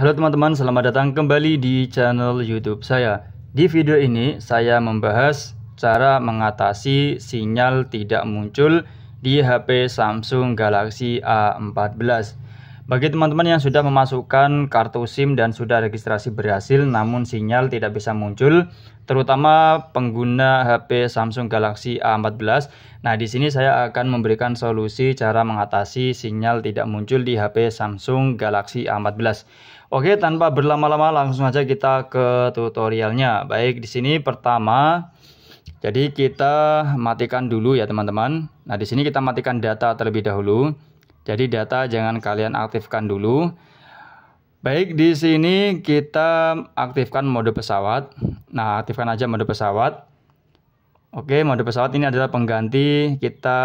Halo teman-teman, selamat datang kembali di channel YouTube saya. Di video ini saya membahas cara mengatasi sinyal tidak muncul di HP Samsung Galaxy A14. Bagi teman-teman yang sudah memasukkan kartu SIM dan sudah registrasi berhasil namun sinyal tidak bisa muncul, terutama pengguna HP Samsung Galaxy A14. Nah, di sini saya akan memberikan solusi cara mengatasi sinyal tidak muncul di HP Samsung Galaxy A14. Oke, tanpa berlama-lama langsung aja kita ke tutorialnya. Baik, di sini pertama jadi kita matikan dulu ya teman-teman. Nah, di sini kita matikan data terlebih dahulu. Jadi data jangan kalian aktifkan dulu. Baik, di sini kita aktifkan mode pesawat. Nah, aktifkan aja mode pesawat. Oke, mode pesawat ini adalah pengganti kita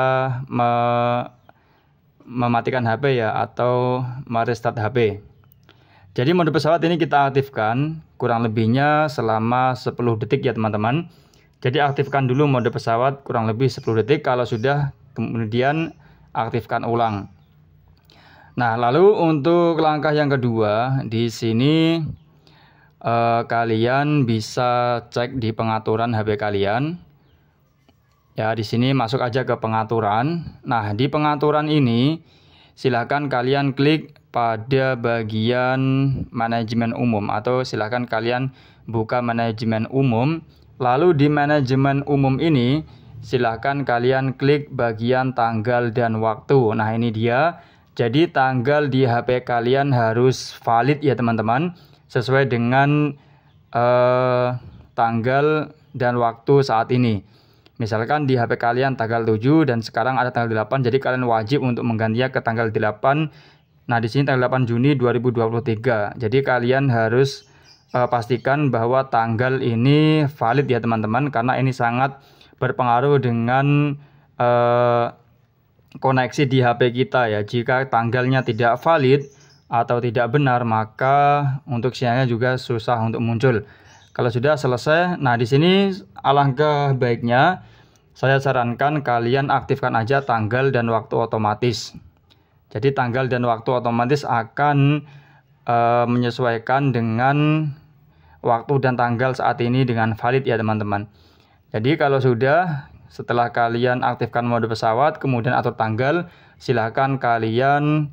me mematikan HP ya atau merestart HP. Jadi mode pesawat ini kita aktifkan kurang lebihnya selama 10 detik ya teman-teman. Jadi aktifkan dulu mode pesawat kurang lebih 10 detik kalau sudah kemudian aktifkan ulang. Nah, lalu untuk langkah yang kedua di sini eh, kalian bisa cek di pengaturan HP kalian. Ya, di sini masuk aja ke pengaturan. Nah, di pengaturan ini silahkan kalian klik pada bagian manajemen umum atau silahkan kalian buka manajemen umum lalu di manajemen umum ini silahkan kalian klik bagian tanggal dan waktu nah ini dia jadi tanggal di HP kalian harus valid ya teman-teman sesuai dengan eh, tanggal dan waktu saat ini Misalkan di HP kalian tanggal 7 dan sekarang ada tanggal 8 jadi kalian wajib untuk menggantinya ke tanggal 8 Nah, di sini tanggal 8 Juni 2023. Jadi kalian harus uh, pastikan bahwa tanggal ini valid ya teman-teman karena ini sangat berpengaruh dengan uh, koneksi di HP kita ya. Jika tanggalnya tidak valid atau tidak benar, maka untuk sinyalnya juga susah untuk muncul. Kalau sudah selesai, nah di sini alangkah baiknya saya sarankan kalian aktifkan aja tanggal dan waktu otomatis. Jadi tanggal dan waktu otomatis akan e, menyesuaikan dengan waktu dan tanggal saat ini dengan valid ya teman-teman. Jadi kalau sudah setelah kalian aktifkan mode pesawat kemudian atur tanggal, silahkan kalian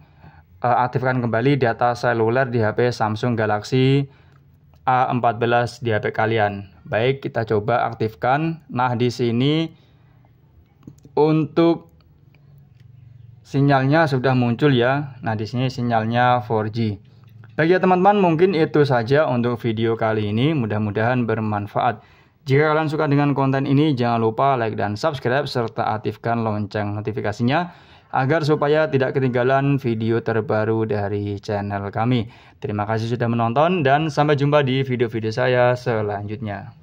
e, aktifkan kembali data seluler di HP Samsung Galaxy A14 di HP kalian. Baik, kita coba aktifkan. Nah, di sini untuk sinyalnya sudah muncul ya. Nah, di sini sinyalnya 4G. Bagi teman teman-teman, mungkin itu saja untuk video kali ini. Mudah-mudahan bermanfaat. Jika kalian suka dengan konten ini, jangan lupa like dan subscribe serta aktifkan lonceng notifikasinya agar supaya tidak ketinggalan video terbaru dari channel kami. Terima kasih sudah menonton dan sampai jumpa di video-video saya selanjutnya.